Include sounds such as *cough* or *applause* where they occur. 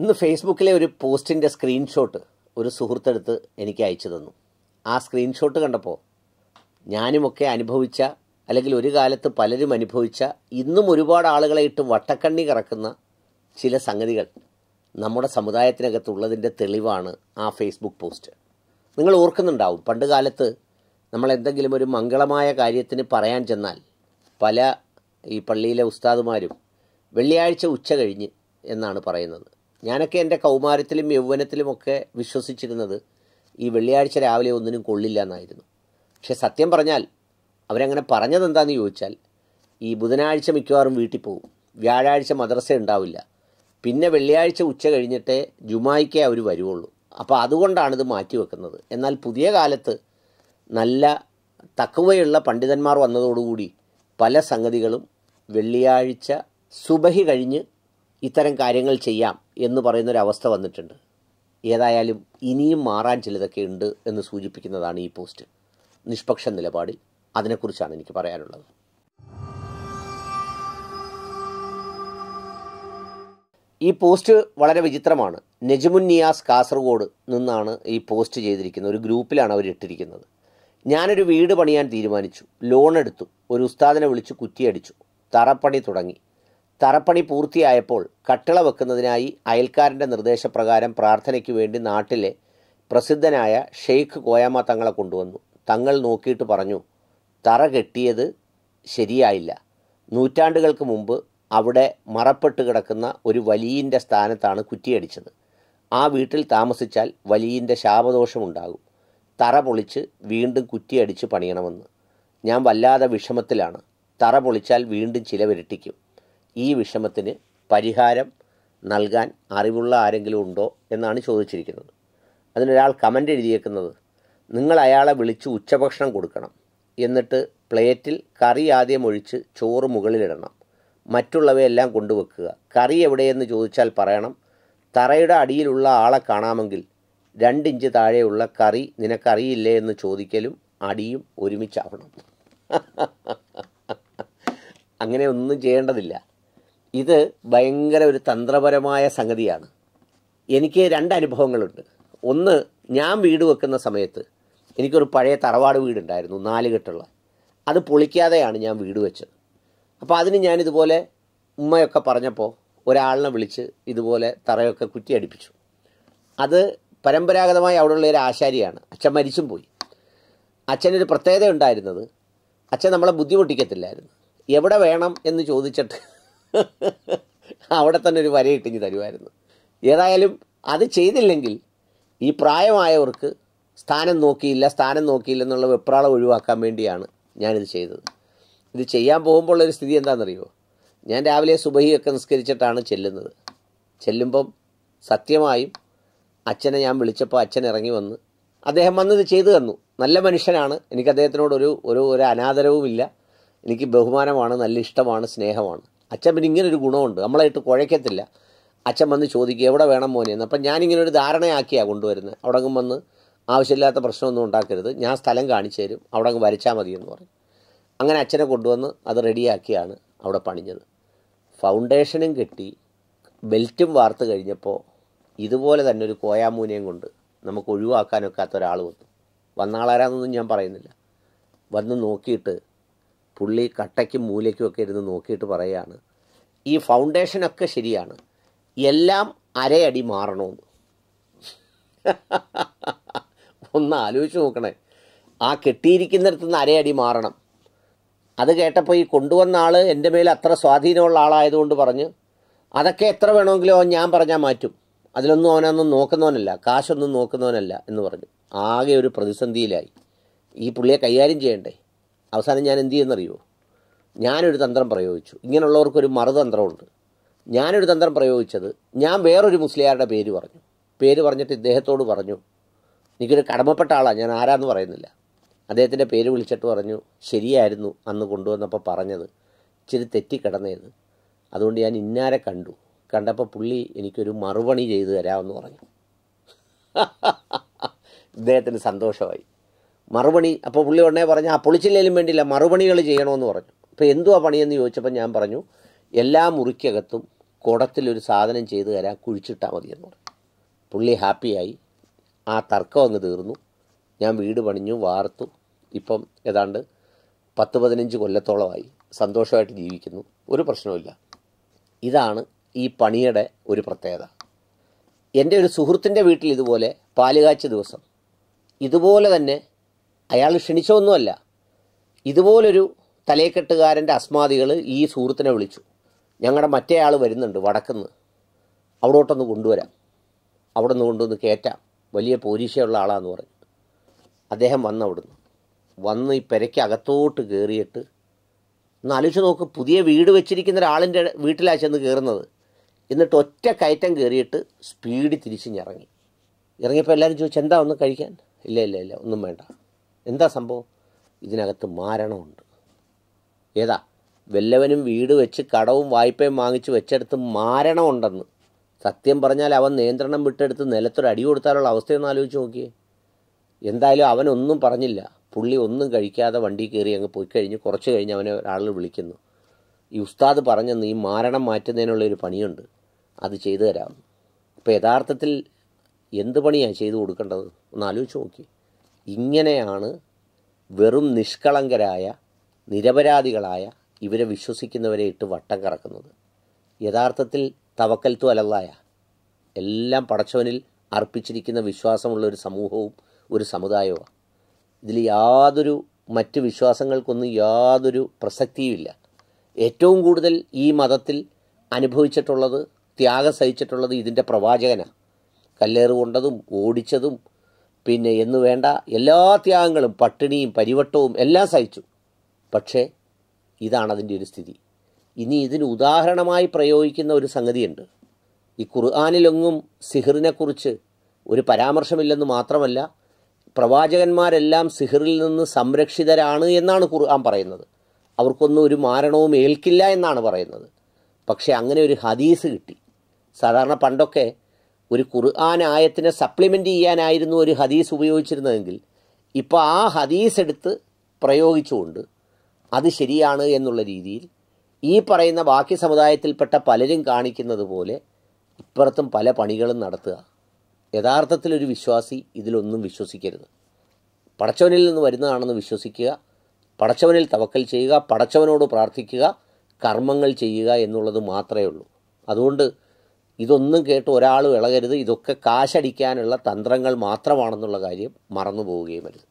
ഇന്ന് ഫേസ്ബുക്കിലെ ഒരു പോസ്റ്റിൻ്റെ സ്ക്രീൻഷോട്ട് ഒരു സുഹൃത്തെടുത്ത് എനിക്ക് അയച്ചു തന്നു ആ സ്ക്രീൻഷോട്ട് കണ്ടപ്പോൾ ഞാനുമൊക്കെ അനുഭവിച്ച അല്ലെങ്കിൽ ഒരു കാലത്ത് പലരും അനുഭവിച്ച ഇന്നും ഒരുപാട് ആളുകളെ ഇട്ട് വട്ടക്കണ്ണി കറക്കുന്ന ചില സംഗതികൾ നമ്മുടെ സമുദായത്തിനകത്തുള്ളതിൻ്റെ തെളിവാണ് ആ ഫേസ്ബുക്ക് പോസ്റ്റ് നിങ്ങൾ ഓർക്കുന്നുണ്ടാവും പണ്ട് കാലത്ത് നമ്മൾ എന്തെങ്കിലും ഒരു മംഗളമായ കാര്യത്തിന് പറയാൻ ചെന്നാൽ പല ഈ പള്ളിയിലെ ഉസ്താദുമാരും വെള്ളിയാഴ്ച ഉച്ച കഴിഞ്ഞ് എന്നാണ് പറയുന്നത് ഞാനൊക്കെ എൻ്റെ കൗമാരത്തിലും യൗവനത്തിലുമൊക്കെ വിശ്വസിച്ചിരുന്നത് ഈ വെള്ളിയാഴ്ച രാവിലെ ഒന്നിനും കൊള്ളില്ല എന്നായിരുന്നു പക്ഷെ സത്യം പറഞ്ഞാൽ അവരങ്ങനെ പറഞ്ഞത് എന്താണെന്ന് ചോദിച്ചാൽ ഈ ബുധനാഴ്ച മിക്കവാറും വീട്ടിൽ പോകും വ്യാഴാഴ്ച മദ്രസ ഉണ്ടാവില്ല പിന്നെ വെള്ളിയാഴ്ച ഉച്ച കഴിഞ്ഞിട്ടേ ജുമായിക്കേ അവർ വരുവുള്ളൂ അപ്പോൾ അതുകൊണ്ടാണ് ഇത് മാറ്റിവെക്കുന്നത് എന്നാൽ പുതിയ കാലത്ത് നല്ല തക്കവയുള്ള പണ്ഡിതന്മാർ വന്നതോടുകൂടി പല സംഗതികളും വെള്ളിയാഴ്ച സുബഹി കഴിഞ്ഞ് ഇത്തരം കാര്യങ്ങൾ ചെയ്യാം എന്ന് പറയുന്നൊരവസ്ഥ വന്നിട്ടുണ്ട് ഏതായാലും ഇനിയും മാറാൻ ചിലതൊക്കെ ഉണ്ട് എന്ന് സൂചിപ്പിക്കുന്നതാണ് ഈ പോസ്റ്റ് നിഷ്പക്ഷ നിലപാടിൽ അതിനെക്കുറിച്ചാണ് എനിക്ക് പറയാനുള്ളത് ഈ പോസ്റ്റ് വളരെ വിചിത്രമാണ് നെജ്മുൻ നിയാസ് കാസർഗോഡ് നിന്നാണ് ഈ പോസ്റ്റ് ചെയ്തിരിക്കുന്നത് ഒരു ഗ്രൂപ്പിലാണ് അവർ ഇട്ടിരിക്കുന്നത് ഞാനൊരു വീട് പണിയാൻ തീരുമാനിച്ചു ലോൺ എടുത്തു ഒരു ഉസ്താദിനെ വിളിച്ച് കുറ്റിയടിച്ചു തറപ്പണി തുടങ്ങി തറപ്പണി പൂർത്തിയായപ്പോൾ കട്ടിള വെക്കുന്നതിനായി അയൽക്കാരൻ്റെ നിർദ്ദേശപ്രകാരം പ്രാർത്ഥനയ്ക്ക് വേണ്ടി നാട്ടിലെ പ്രസിദ്ധനായ ഷെയ്ഖ് കോയാമ തങ്ങളെ കൊണ്ടുവന്നു തങ്ങൾ നോക്കിയിട്ട് പറഞ്ഞു തറ കെട്ടിയത് ശരിയായില്ല നൂറ്റാണ്ടുകൾക്ക് മുമ്പ് അവിടെ മറപ്പെട്ട് കിടക്കുന്ന ഒരു വലിയൻ്റെ സ്ഥാനത്താണ് കുറ്റിയടിച്ചത് ആ വീട്ടിൽ താമസിച്ചാൽ വലിയൻ്റെ ശാപദോഷമുണ്ടാകും തറ പൊളിച്ച് വീണ്ടും കുറ്റിയടിച്ച് പണിയണമെന്ന് ഞാൻ വല്ലാതെ വിഷമത്തിലാണ് തറ പൊളിച്ചാൽ വീണ്ടും ചിലവിരട്ടിക്കും ഈ വിഷമത്തിന് പരിഹാരം നൽകാൻ അറിവുള്ള ആരെങ്കിലും ഉണ്ടോ എന്നാണ് ചോദിച്ചിരിക്കുന്നത് അതിനൊരാൾ കമൻ്റ് എഴുതിയേക്കുന്നത് നിങ്ങൾ അയാളെ വിളിച്ച് ഉച്ചഭക്ഷണം കൊടുക്കണം എന്നിട്ട് പ്ലേറ്റിൽ കറി ആദ്യം ഒഴിച്ച് ചോറ് മുകളിലിടണം മറ്റുള്ളവയെല്ലാം കൊണ്ടുവെക്കുക കറി എവിടെയെന്ന് ചോദിച്ചാൽ പറയണം തറയുടെ അടിയിലുള്ള ആളെ കാണാമെങ്കിൽ രണ്ടിഞ്ച് താഴെയുള്ള കറി നിനക്കറിയില്ലേ എന്ന് ചോദിക്കലും അടിയും ഒരുമിച്ചാവണം *laughs* അങ്ങനെ ഒന്നും ചെയ്യേണ്ടതില്ല ഇത് ഭയങ്കര ഒരു തന്ത്രപരമായ സംഗതിയാണ് എനിക്ക് രണ്ട് അനുഭവങ്ങളുണ്ട് ഒന്ന് ഞാൻ വീട് വെക്കുന്ന സമയത്ത് എനിക്കൊരു പഴയ തറവാട് വീടുണ്ടായിരുന്നു നാലുകെട്ടുള്ള അത് പൊളിക്കാതെയാണ് ഞാൻ വീട് വെച്ചത് അപ്പോൾ അതിന് ഞാൻ ഇതുപോലെ ഉമ്മയൊക്കെ പറഞ്ഞപ്പോൾ ഒരാളിനെ വിളിച്ച് ഇതുപോലെ തറയൊക്കെ കുറ്റി അടിപ്പിച്ചു അത് പരമ്പരാഗതമായി അവിടെയുള്ള ഒരു ആശാരിയാണ് അച്ഛൻ മരിച്ചും പോയി അച്ഛനൊരു പ്രത്യേകത ഉണ്ടായിരുന്നത് അച്ഛൻ നമ്മളെ ബുദ്ധിമുട്ടിക്കത്തില്ലായിരുന്നു എവിടെ വേണം എന്ന് ചോദിച്ചിട്ട് *laughs* അവിടെ തന്നെ ഒരു വര തരുമായിരുന്നു ഏതായാലും അത് ചെയ്തില്ലെങ്കിൽ ഈ പ്രായമായവർക്ക് സ്ഥാനം നോക്കിയില്ല സ്ഥാനം നോക്കിയില്ല എന്നുള്ള വെപ്രാളം ഒഴിവാക്കാൻ വേണ്ടിയാണ് ഞാനിത് ചെയ്തത് ഇത് ചെയ്യാൻ ഒരു സ്ഥിതി എന്താണെന്നറിയുമോ ഞാൻ രാവിലെ സുബഹിയൊക്കെ നിസ്കരിച്ചിട്ടാണ് ചെല്ലുന്നത് ചെല്ലുമ്പം സത്യമായും അച്ഛനെ ഞാൻ വിളിച്ചപ്പോൾ അച്ഛൻ ഇറങ്ങി വന്ന് അദ്ദേഹം വന്നത് ചെയ്തു തന്നു നല്ല മനുഷ്യനാണ് എനിക്ക് അദ്ദേഹത്തിനോടൊരു ഒരു ഒരു അനാദരവുമില്ല എനിക്ക് ബഹുമാനമാണ് നല്ല ഇഷ്ടമാണ് സ്നേഹമാണ് അച്ഛൻ പിന്നെ ഇങ്ങനൊരു ഗുണമുണ്ട് നമ്മളായിട്ട് കുഴയ്ക്കത്തില്ല അച്ഛൻ വന്ന് ചോദിക്കുക എവിടെ വേണം മോനെ എന്ന് അപ്പം ഞാനിങ്ങനെ ഒരു ധാരണയാക്കിയാണ് കൊണ്ടുവരുന്നത് അവിടെ അങ്ങ് വന്ന് ആവശ്യമില്ലാത്ത പ്രശ്നമൊന്നും ഉണ്ടാക്കരുത് ഞാൻ സ്ഥലം കാണിച്ചു തരും അവിടെ അങ്ങ് വരച്ചാൽ മതി എന്ന് പറയും അങ്ങനെ അച്ഛനെ കൊണ്ടുവന്ന് അത് റെഡിയാക്കിയാണ് അവിടെ പണിഞ്ഞത് ഫൗണ്ടേഷനും കെട്ടി ബെൽറ്റും വാർത്ത് കഴിഞ്ഞപ്പോൾ ഇതുപോലെ തന്നെ ഒരു കോയാമൂനയും കൊണ്ട് നമുക്ക് ഒഴിവാക്കാനൊക്കാത്ത ഒരാൾ വന്നു വന്ന ആളാരാന്നൊന്നും ഞാൻ പറയുന്നില്ല വന്ന് നോക്കിയിട്ട് പുള്ളി കട്ടയ്ക്കും മൂലയ്ക്കും ഒക്കെ ഇരുന്ന് നോക്കിയിട്ട് പറയുകയാണ് ഈ ഫൗണ്ടേഷനൊക്കെ ശരിയാണ് എല്ലാം അരയടി മാറണമെന്ന് ഒന്ന് ആലോചിച്ച് നോക്കണേ ആ കെട്ടിയിരിക്കുന്നിടത്ത് നിന്ന് അരയടി മാറണം അത് കേട്ടപ്പോൾ ഈ കൊണ്ടുവന്ന ആൾ എൻ്റെ മേൽ അത്ര സ്വാധീനമുള്ള ആളായതുകൊണ്ട് പറഞ്ഞ് അതൊക്കെ എത്ര വേണമെങ്കിലും അവൻ ഞാൻ പറഞ്ഞാൽ മാറ്റും അതിലൊന്നും അവനൊന്നും നോക്കുന്നവനല്ല കാശൊന്നും നോക്കുന്നവനല്ല എന്ന് പറഞ്ഞു ആകെ ഒരു പ്രതിസന്ധിയിലായി ഈ പുള്ളിയെ കൈകാര്യം ചെയ്യണ്ടേ അവസാനം ഞാൻ എന്ത് ചെയ്യുന്നറിയോ ഞാനൊരു തന്ത്രം പ്രയോഗിച്ചു ഇങ്ങനെയുള്ളവർക്കൊരു മറുതന്ത്രമുണ്ട് ഞാനൊരു തന്ത്രം പ്രയോഗിച്ചത് ഞാൻ വേറൊരു മുസ്ലിയാരുടെ പേര് പറഞ്ഞു പേര് പറഞ്ഞിട്ട് ഇദ്ദേഹത്തോട് പറഞ്ഞു എനിക്കൊരു കടമപ്പെട്ട ആളാണ് ഞാൻ ആരാന്ന് പറയുന്നില്ല അദ്ദേഹത്തിൻ്റെ പേര് വിളിച്ചിട്ട് പറഞ്ഞു ശരിയായിരുന്നു അന്ന് കൊണ്ടുവന്നപ്പോൾ പറഞ്ഞത് ഇച്ചിരി തെറ്റിക്കിടന്നേന്ന് അതുകൊണ്ട് ഞാൻ ഇന്നാരെ കണ്ടു കണ്ടപ്പോൾ പുള്ളി എനിക്കൊരു മറുപണി ചെയ്തു തരാമെന്ന് പറഞ്ഞു *laughs* ഇദ്ദേഹത്തിന് സന്തോഷമായി മറുപണി അപ്പോൾ പുള്ളി ഉടനെ പറഞ്ഞു ആ പൊളിച്ചില്ലേലും വേണ്ടിയില്ല മറുപണികൾ ചെയ്യണമെന്ന് പറഞ്ഞു അപ്പോൾ എന്തുവാ പണിയെന്ന് ചോദിച്ചപ്പോൾ ഞാൻ പറഞ്ഞു എല്ലാ മുറിക്കകത്തും കുടത്തിലൊരു സാധനം ചെയ്തു തരാൻ കുഴിച്ചിട്ടാൽ മതിയെന്ന് പറഞ്ഞു പുള്ളി ഹാപ്പിയായി ആ തർക്കം അങ്ങ് തീർന്നു ഞാൻ വീട് പണിഞ്ഞു വാർത്തു ഇപ്പം ഏതാണ്ട് പത്ത് പതിനഞ്ച് കൊല്ലത്തോളമായി സന്തോഷമായിട്ട് ജീവിക്കുന്നു ഒരു പ്രശ്നവുമില്ല ഇതാണ് ഈ പണിയുടെ ഒരു പ്രത്യേകത എൻ്റെ ഒരു സുഹൃത്തിൻ്റെ വീട്ടിൽ ഇതുപോലെ പാലുകാച്ച ദിവസം ഇതുപോലെ തന്നെ അയാൾ ക്ഷണിച്ചൊന്നുമല്ല ഇതുപോലൊരു തലേക്കെട്ടുകാരൻ്റെ അസ്മാദികൾ ഈ സുഹൃത്തിനെ വിളിച്ചു ഞങ്ങളുടെ മറ്റേ ആൾ വരുന്നുണ്ട് വടക്കുന്ന് അവിടോട്ടൊന്ന് കൊണ്ടുവരാം അവിടെ നിന്ന് കൊണ്ടുവന്ന് കയറ്റാം വലിയ പോലീഷയുള്ള ആളാന്ന് പറഞ്ഞു അദ്ദേഹം വന്ന് അവിടുന്ന് വന്ന് ഈ പെരയ്ക്ക് അകത്തോട്ട് കയറിയിട്ട് ഒന്ന് ആലോചിച്ച് നോക്ക് പുതിയ വീട് വെച്ചിരിക്കുന്ന ഒരാളിൻ്റെ വീട്ടിലാണ് ചെന്ന് കയറുന്നത് എന്നിട്ട് ഒറ്റ കയറ്റം കയറിയിട്ട് സ്പീഡ് തിരിച്ചിറങ്ങി ഇറങ്ങിയപ്പോൾ എല്ലാവരും ചോദിച്ചു എന്താ ഒന്ന് കഴിക്കാൻ ഇല്ല ഇല്ല ഇല്ല ഒന്നും വേണ്ട എന്താ സംഭവം ഇതിനകത്ത് മാരണമുണ്ട് ഏതാ വല്ലവനും വീട് വെച്ച് കടവും വായ്പയും വാങ്ങിച്ച് വെച്ചെടുത്ത് മാരണമുണ്ടെന്ന് സത്യം പറഞ്ഞാൽ അവൻ നിയന്ത്രണം വിട്ടെടുത്ത് നിലത്തൊരു അടി കൊടുത്താലുള്ള അവസ്ഥയൊന്നും ആലോചിച്ച് നോക്കിയേ എന്തായാലും അവനൊന്നും പറഞ്ഞില്ല പുള്ളി ഒന്നും കഴിക്കാതെ വണ്ടി കയറി അങ്ങ് പോയി കഴിഞ്ഞ് കുറച്ച് കഴിഞ്ഞ് അവനെ ഒരാൾ വിളിക്കുന്നു ഈ ഉസ്താദ് പറഞ്ഞെന്ന് ഈ മാരണം മാറ്റുന്നതിനുള്ള ഒരു പണിയുണ്ട് അത് ചെയ്തു തരാം അപ്പോൾ യഥാർത്ഥത്തിൽ എന്ത് പണിയാണ് ചെയ്തു കൊടുക്കേണ്ടത് ഒന്ന് ആലോചിച്ച് നോക്കിയേ ഇങ്ങനെയാണ് വെറും നിഷ്കളങ്കരായ നിരപരാധികളായ ഇവരെ വിശ്വസിക്കുന്നവരെ ഇട്ട് വട്ടം കറക്കുന്നത് യഥാർത്ഥത്തിൽ തവക്കൽത്തു അലല്ലായ എല്ലാം പടച്ചവനിൽ അർപ്പിച്ചിരിക്കുന്ന വിശ്വാസമുള്ള ഒരു സമൂഹവും ഒരു സമുദായവുമാണ് ഇതിൽ യാതൊരു മറ്റ് വിശ്വാസങ്ങൾക്കൊന്നും യാതൊരു പ്രസക്തിയുമില്ല ഏറ്റവും കൂടുതൽ ഈ മതത്തിൽ അനുഭവിച്ചിട്ടുള്ളത് ത്യാഗം സഹിച്ചിട്ടുള്ളത് ഇതിൻ്റെ പ്രവാചകനാണ് കല്ലേറുകൊണ്ടതും കൊണ്ടതും ഓടിച്ചതും പിന്നെ എന്ന് വേണ്ട എല്ലാ ത്യാഗങ്ങളും പട്ടിണിയും പരിവട്ടവും എല്ലാം സഹിച്ചു പക്ഷേ ഇതാണ് അതിൻ്റെ ഒരു സ്ഥിതി ഇനി ഇതിന് ഉദാഹരണമായി പ്രയോഗിക്കുന്ന ഒരു സംഗതിയുണ്ട് ഈ ഖുർആാനിലൊങ്ങും സിഹിറിനെക്കുറിച്ച് ഒരു പരാമർശമില്ലെന്ന് മാത്രമല്ല പ്രവാചകന്മാരെല്ലാം സിഹിറിൽ നിന്ന് സംരക്ഷിതരാണ് എന്നാണ് ഖുർആൻ പറയുന്നത് അവർക്കൊന്നും ഒരു മാരണവും ഏൽക്കില്ല എന്നാണ് പറയുന്നത് പക്ഷേ അങ്ങനെ ഒരു ഹദീസ് കിട്ടി സാധാരണ പണ്ടൊക്കെ ഒരു ഖുർആൻ ആയത്തിനെ സപ്ലിമെൻ്റ് ചെയ്യാനായിരുന്നു ഒരു ഹദീസ് ഉപയോഗിച്ചിരുന്നതെങ്കിൽ ഇപ്പോൾ ആ ഹദീസ് എടുത്ത് പ്രയോഗിച്ചുകൊണ്ട് അത് ശരിയാണ് എന്നുള്ള രീതിയിൽ ഈ പറയുന്ന ബാക്കി സമുദായത്തിൽപ്പെട്ട പലരും കാണിക്കുന്നത് പോലെ ഇപ്പുറത്തും പല പണികളും നടത്തുക യഥാർത്ഥത്തിൽ ഒരു വിശ്വാസി ഇതിലൊന്നും വിശ്വസിക്കരുത് പടച്ചവനിൽ നിന്ന് വരുന്നതാണെന്ന് വിശ്വസിക്കുക പടച്ചവനിൽ തവക്കൽ ചെയ്യുക പടച്ചവനോട് പ്രാർത്ഥിക്കുക കർമ്മങ്ങൾ ചെയ്യുക എന്നുള്ളത് മാത്രമേ ഉള്ളൂ അതുകൊണ്ട് ഇതൊന്നും കേട്ട് ഒരാൾ ഇളകരുത് ഇതൊക്കെ കാശടിക്കാനുള്ള തന്ത്രങ്ങൾ മാത്രമാണെന്നുള്ള കാര്യം മറന്നു പോവുകയും വരുത്